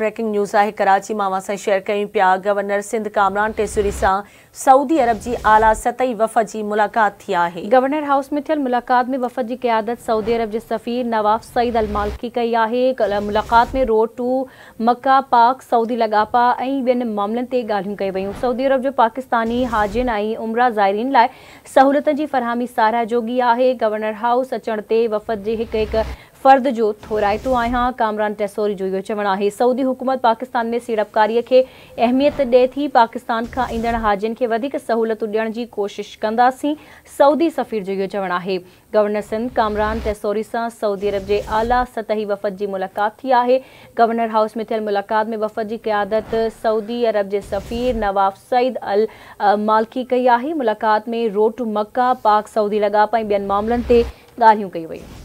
breaking news है कराची मां असां शेयर क्यों पिया गवर्नर सिंध कामरान टेसूरी सां सऊदी अरब की आला सतही वफ़द की मुलाक़ात थी आहे गवर्नर हाउस में थियल मुलाक़ात में वफ़द की क्यादत सऊदी अरब के सफ़ीर नवाब सईद अल मालकी कई है मुलाक़ात में रोड टू मका पाक सऊदी लगापा ऐं मामलों मामलनि ते ॻाल्हियूं सऊदी अरब जो पाकिस्तानी हाजिन ऐं उमरा ज़ाइरीन लाइ सहूलियत जी फ़रहमी साराह जोगी आहे गवर्नर हाउस अचण ते वफ़द के एक ફર્દ જો થોરાયતું कामरान टैसोरी जो यो चवण है सऊदी हुकूमत पाकिस्तान में सीड़पकारी के अहमियत दे थी पाकिस्तान का ईंदड़ हाजिन के सहूलत दियण की कोशिश कंदी सऊदी सफ़ीर जो यो चवण है गवर्नर सिंध कामरान टैसोरी से सऊदी अरब के आला सतही वफ़द की मुलाक़ात थी है गवर्नर हाउस में थियल मुलाक़ात में वफ़द की क्यादत सऊदी अरब के सफ़ीर नवाब सईद अल मालकी कई है मुलाक़ात में रोट मक्का पाक सऊदी लॻापा बेन मामलों से ते कई